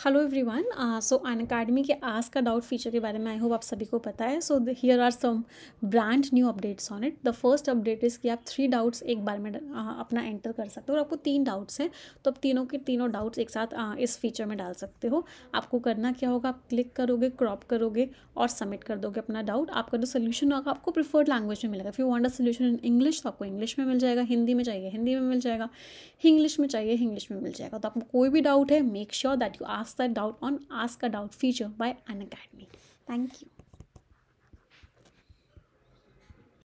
Hello everyone so Unacademy के आज का डाउट फीचर के बारे में आई होप आप सभी को पता है so here are some brand new updates on it the first update is कि आप थ्री डाउट्स एक बार में uh, अपना एंटर कर सकते हो और आपको तीन डाउट्स हैं तो आप तीनों के तीनों डाउट्स एक साथ uh, इस फीचर में डाल सकते हो आपको करना क्या होगा आप क्लिक करोगे क्रॉप करोगे और सबमिट कर दोगे अपना डाउट आपका जो सोल्यूशन होगा आपको प्रिफर्ड लैंग्वेज में मिलेगा फिर वॉन्डर सोल्यूशन इन इंग्लिश तो आपको इंग्लिश में मिल जाएगा हिंदी में चाहिए हिंदी में मिल जाएगा इंग्लिश में चाहिए इंग्लिश में मिल जाएगा तो आपको कोई भी डाउट है make sure that you are Ask the Doubt on Ask a Doubt feature by An Academy. Thank you.